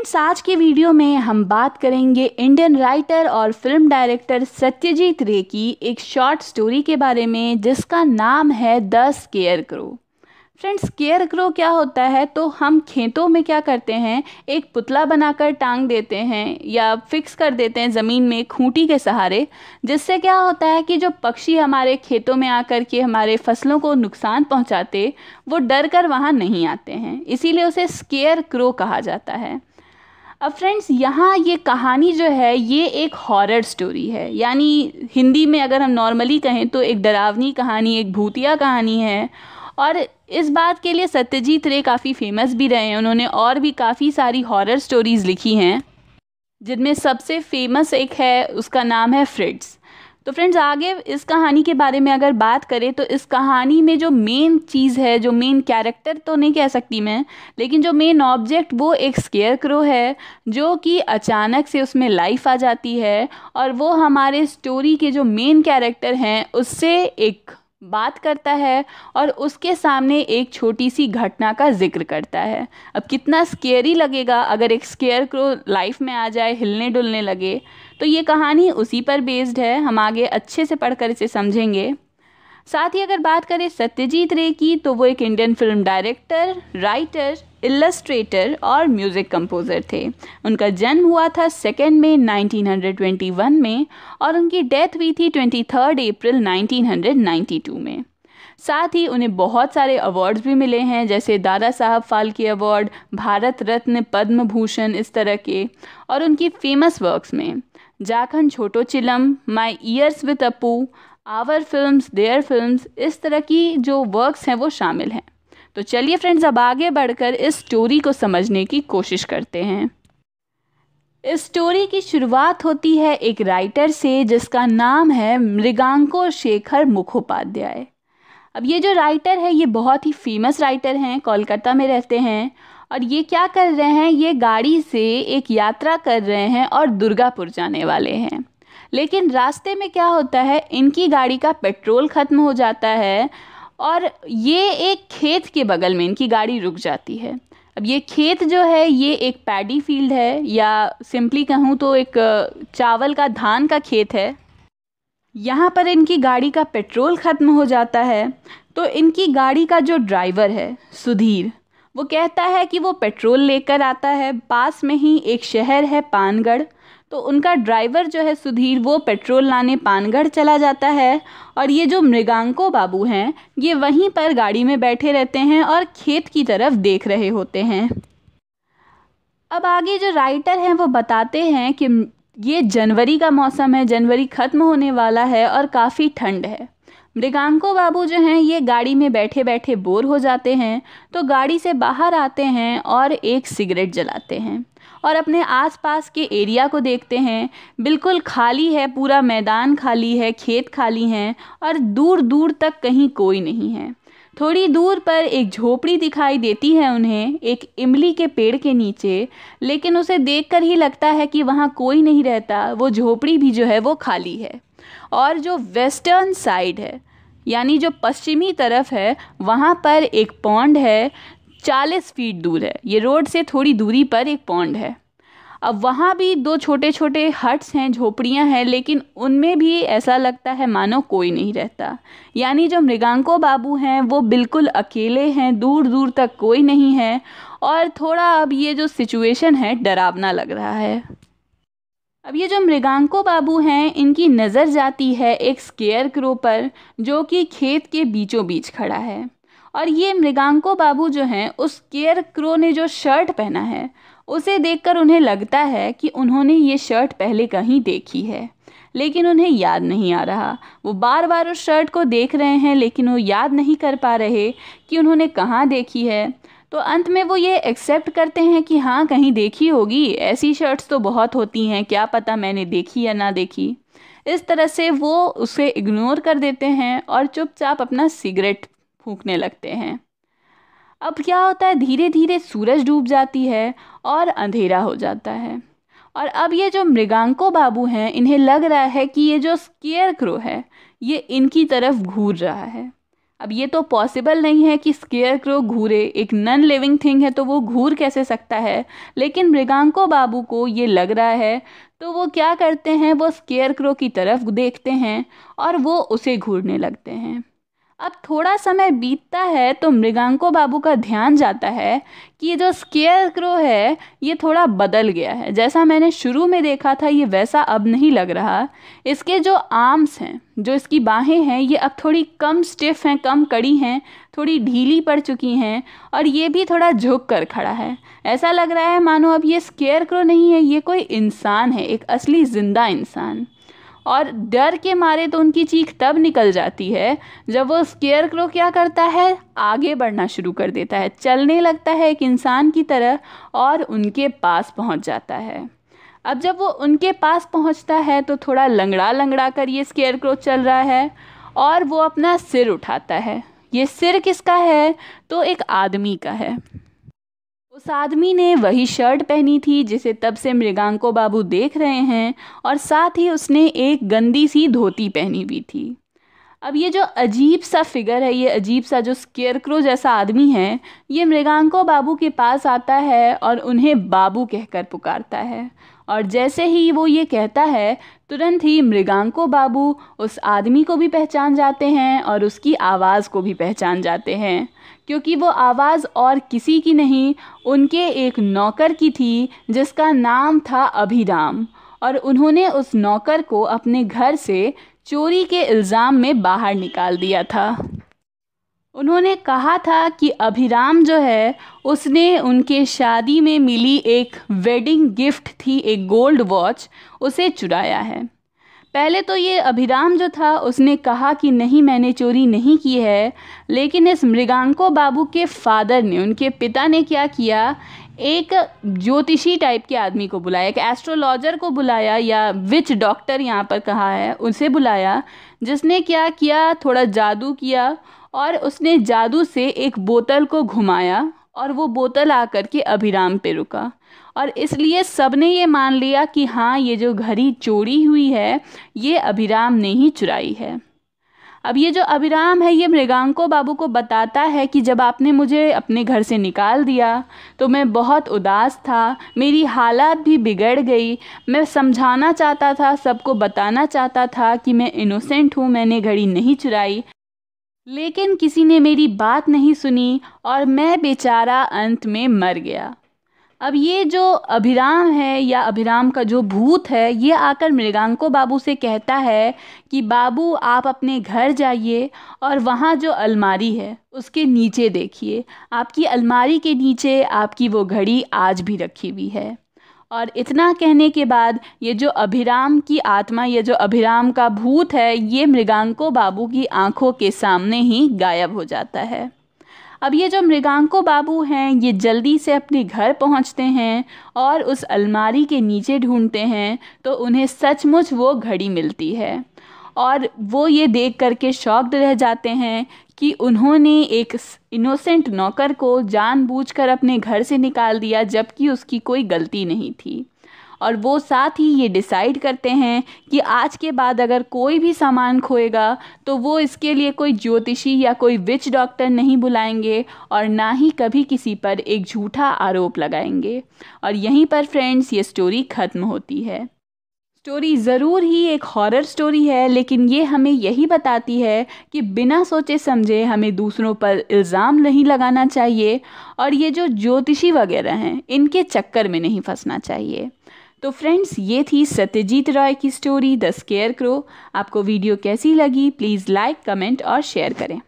friends आज के video में हम बात करेंगे इंडियन राइटर और फिल्म डायरेक्टर सत्यजीत रे की एक शॉर्ट स्टोरी के बारे में जिसका नाम है the scarecrow friends scarecrow क्या होता है तो हम खेतों में क्या करते हैं एक पुतला बनाकर टांग देते हैं या फिक्स कर देते हैं ज़मीन में खूंटी के सहारे जिससे क्या होता है कि जो पक्षी हमारे खेतों में आकर के हमारे फसलों को नुकसान पहुंचाते वो डर कर वहाँ नहीं आते हैं इसीलिए उसे स्केयर क्रो कहा जाता है अब फ्रेंड्स यहाँ ये कहानी जो है ये एक हॉरर स्टोरी है यानी हिंदी में अगर हम नॉर्मली कहें तो एक डरावनी कहानी एक भूतिया कहानी है और इस बात के लिए सत्यजीत रे काफ़ी फेमस भी रहे हैं उन्होंने और भी काफ़ी सारी हॉरर स्टोरीज़ लिखी हैं जिनमें सबसे फेमस एक है उसका नाम है फ्रिड्स तो फ्रेंड्स आगे इस कहानी के बारे में अगर बात करें तो इस कहानी में जो मेन चीज़ है जो मेन कैरेक्टर तो नहीं कह सकती मैं लेकिन जो मेन ऑब्जेक्ट वो एक स्केयर क्रो है जो कि अचानक से उसमें लाइफ आ जाती है और वो हमारे स्टोरी के जो मेन कैरेक्टर हैं उससे एक बात करता है और उसके सामने एक छोटी सी घटना का जिक्र करता है अब कितना स्केरी लगेगा अगर एक स्केयर क्रो लाइफ में आ जाए हिलने डुलने लगे तो ये कहानी उसी पर बेस्ड है हम आगे अच्छे से पढ़कर इसे समझेंगे साथ ही अगर बात करें सत्यजीत रे की तो वो एक Indian film director writer illustrator और म्यूज़िक कंपोज़र थे उनका जन्म हुआ था सेकेंड में 1921 में और उनकी डेथ हुई थी ट्वेंटी अप्रैल 1992 में साथ ही उन्हें बहुत सारे अवार्ड्स भी मिले हैं जैसे दादा साहब फाल्के अवार्ड भारत रत्न पद्म भूषण इस तरह के और उनकी फेमस वर्क्स में Jakhan Chhoto Chilam my years with Apu our film their film इस तरह की जो वर्क्स हैं वो शामिल हैं तो चलिए फ्रेंड्स अब आगे बढ़कर इस स्टोरी को समझने की कोशिश करते हैं इस स्टोरी की शुरुआत होती है एक राइटर से जिसका नाम है मृगांको शेखर मुखोपाध्याय अब ये जो राइटर है ये बहुत ही फेमस राइटर हैं कोलकाता में रहते हैं और ये क्या कर रहे हैं ये गाड़ी से एक यात्रा कर रहे हैं और दुर्गापुर जाने वाले हैं लेकिन रास्ते में क्या होता है इनकी गाड़ी का पेट्रोल ख़त्म हो जाता है और ये एक खेत के बगल में इनकी गाड़ी रुक जाती है अब ये खेत जो है ये एक पैडी फील्ड है या सिंपली कहूँ तो एक चावल का धान का खेत है यहाँ पर इनकी गाड़ी का पेट्रोल ख़त्म हो जाता है तो इनकी गाड़ी का जो ड्राइवर है सुधीर वो कहता है कि वो पेट्रोल लेकर आता है पास में ही एक शहर है पानगढ़ तो उनका ड्राइवर जो है सुधीर वो पेट्रोल लाने पानगढ़ चला जाता है और ये जो मृगांको बाबू हैं ये वहीं पर गाड़ी में बैठे रहते हैं और खेत की तरफ देख रहे होते हैं अब आगे जो राइटर हैं वो बताते हैं कि ये जनवरी का मौसम है जनवरी ख़त्म होने वाला है और काफ़ी ठंड है मृगांको बाबू जो हैं ये गाड़ी में बैठे बैठे बोर हो जाते हैं तो गाड़ी से बाहर आते हैं और एक सिगरेट जलाते हैं और अपने आसपास के एरिया को देखते हैं बिल्कुल खाली है पूरा मैदान खाली है खेत खाली हैं और दूर दूर तक कहीं कोई नहीं है थोड़ी दूर पर एक झोपड़ी दिखाई देती है उन्हें एक इमली के पेड़ के नीचे लेकिन उसे देखकर ही लगता है कि वहाँ कोई नहीं रहता वो झोपड़ी भी जो है वो खाली है और जो वेस्टर्न साइड है यानी जो पश्चिमी तरफ है वहाँ पर एक पौंड है चालीस फीट दूर है ये रोड से थोड़ी दूरी पर एक पौंड है अब वहाँ भी दो छोटे छोटे हट्स हैं झोपड़ियाँ हैं लेकिन उनमें भी ऐसा लगता है मानो कोई नहीं रहता यानी जो मृगांको बाबू हैं वो बिल्कुल अकेले हैं दूर दूर तक कोई नहीं है और थोड़ा अब ये जो सिचुएशन है डरावना लग रहा है अब ये जो मृगांको बाबू हैं इनकी नज़र जाती है एक स्केयर क्रो पर जो कि खेत के बीचों बीच खड़ा है और ये मृगांको बाबू जो हैं उस केयर क्रो ने जो शर्ट पहना है उसे देखकर उन्हें लगता है कि उन्होंने ये शर्ट पहले कहीं देखी है लेकिन उन्हें याद नहीं आ रहा वो बार बार उस शर्ट को देख रहे हैं लेकिन वो याद नहीं कर पा रहे कि उन्होंने कहाँ देखी है तो अंत में वो ये एक्सेप्ट करते हैं कि हाँ कहीं देखी होगी ऐसी शर्ट्स तो बहुत होती हैं क्या पता मैंने देखी या ना देखी इस तरह से वो उसे इग्नोर कर देते हैं और चुपचाप अपना सिगरेट फूकने लगते हैं अब क्या होता है धीरे धीरे सूरज डूब जाती है और अंधेरा हो जाता है और अब ये जो मृगांको बाबू हैं इन्हें लग रहा है कि ये जो स्केयर क्रो है ये इनकी तरफ घूर रहा है अब ये तो पॉसिबल नहीं है कि स्केयर क्रो घूरे एक नन लिविंग थिंग है तो वो घूर कैसे सकता है लेकिन मृगांको बाबू को ये लग रहा है तो वो क्या करते हैं वो स्केयर क्रो की तरफ देखते हैं और वो उसे घूरने लगते हैं अब थोड़ा समय बीतता है तो मृगांको बाबू का ध्यान जाता है कि ये जो स्केयर क्रो है ये थोड़ा बदल गया है जैसा मैंने शुरू में देखा था ये वैसा अब नहीं लग रहा इसके जो आर्म्स हैं जो इसकी बाहें हैं ये अब थोड़ी कम स्टिफ हैं कम कड़ी हैं थोड़ी ढीली पड़ चुकी हैं और ये भी थोड़ा झुक कर खड़ा है ऐसा लग रहा है मानो अब ये स्केयर क्रो नहीं है ये कोई इंसान है एक असली ज़िंदा इंसान और डर के मारे तो उनकी चीख तब निकल जाती है जब वो स्केयर क्रो क्या करता है आगे बढ़ना शुरू कर देता है चलने लगता है एक इंसान की तरह और उनके पास पहुंच जाता है अब जब वो उनके पास पहुंचता है तो थोड़ा लंगड़ा लंगड़ा कर ये स्केयर क्रो चल रहा है और वो अपना सिर उठाता है ये सिर किसका है तो एक आदमी का है उस आदमी ने वही शर्ट पहनी थी जिसे तब से मृगांको बाबू देख रहे हैं और साथ ही उसने एक गंदी सी धोती पहनी हुई थी अब ये जो अजीब सा फिगर है ये अजीब सा जो स्केयरक्रो जैसा आदमी है ये मृगांको बाबू के पास आता है और उन्हें बाबू कहकर पुकारता है और जैसे ही वो ये कहता है तुरंत ही मृगांको बाबू उस आदमी को भी पहचान जाते हैं और उसकी आवाज़ को भी पहचान जाते हैं क्योंकि वो आवाज़ और किसी की नहीं उनके एक नौकर की थी जिसका नाम था अभिराम और उन्होंने उस नौकर को अपने घर से चोरी के इल्ज़ाम में बाहर निकाल दिया था उन्होंने कहा था कि अभिराम जो है उसने उनके शादी में मिली एक वेडिंग गिफ्ट थी एक गोल्ड वॉच उसे चुराया है पहले तो ये अभिराम जो था उसने कहा कि नहीं मैंने चोरी नहीं की है लेकिन इस मृगांको बाबू के फादर ने उनके पिता ने क्या किया एक ज्योतिषी टाइप के आदमी को बुलाया एक एस्ट्रोलॉजर को बुलाया या विच डॉक्टर यहाँ पर कहा है उनसे बुलाया जिसने क्या किया थोड़ा जादू किया और उसने जादू से एक बोतल को घुमाया और वो बोतल आकर के अभिराम पे रुका और इसलिए सब ने ये मान लिया कि हाँ ये जो घड़ी चोरी हुई है ये अभिराम ने ही चुराई है अब ये जो अभिराम है ये मृगांको बाबू को बताता है कि जब आपने मुझे अपने घर से निकाल दिया तो मैं बहुत उदास था मेरी हालात भी बिगड़ गई मैं समझाना चाहता था सबको बताना चाहता था कि मैं इनोसेंट हूँ मैंने घड़ी नहीं चुराई लेकिन किसी ने मेरी बात नहीं सुनी और मैं बेचारा अंत में मर गया अब ये जो अभिराम है या अभिराम का जो भूत है ये आकर मृगांको बाबू से कहता है कि बाबू आप अपने घर जाइए और वहाँ जो अलमारी है उसके नीचे देखिए आपकी अलमारी के नीचे आपकी वो घड़ी आज भी रखी हुई है और इतना कहने के बाद ये जो अभिराम की आत्मा ये जो अभिराम का भूत है ये मृगांको बाबू की आंखों के सामने ही गायब हो जाता है अब ये जो मृगांको बाबू हैं ये जल्दी से अपने घर पहुंचते हैं और उस अलमारी के नीचे ढूंढते हैं तो उन्हें सचमुच वो घड़ी मिलती है और वो ये देख करके शॉक्ड रह जाते हैं कि उन्होंने एक इनोसेंट नौकर को जानबूझकर अपने घर से निकाल दिया जबकि उसकी कोई गलती नहीं थी और वो साथ ही ये डिसाइड करते हैं कि आज के बाद अगर कोई भी सामान खोएगा तो वो इसके लिए कोई ज्योतिषी या कोई विच डॉक्टर नहीं बुलाएंगे और ना ही कभी किसी पर एक झूठा आरोप लगाएंगे और यहीं पर फ्रेंड्स ये स्टोरी ख़त्म होती है स्टोरी ज़रूर ही एक हॉरर स्टोरी है लेकिन ये हमें यही बताती है कि बिना सोचे समझे हमें दूसरों पर इल्ज़ाम नहीं लगाना चाहिए और ये जो ज्योतिषी वगैरह हैं इनके चक्कर में नहीं फंसना चाहिए तो फ्रेंड्स ये थी सत्यजीत रॉय की स्टोरी द स्केयर क्रो आपको वीडियो कैसी लगी प्लीज़ लाइक कमेंट और शेयर करें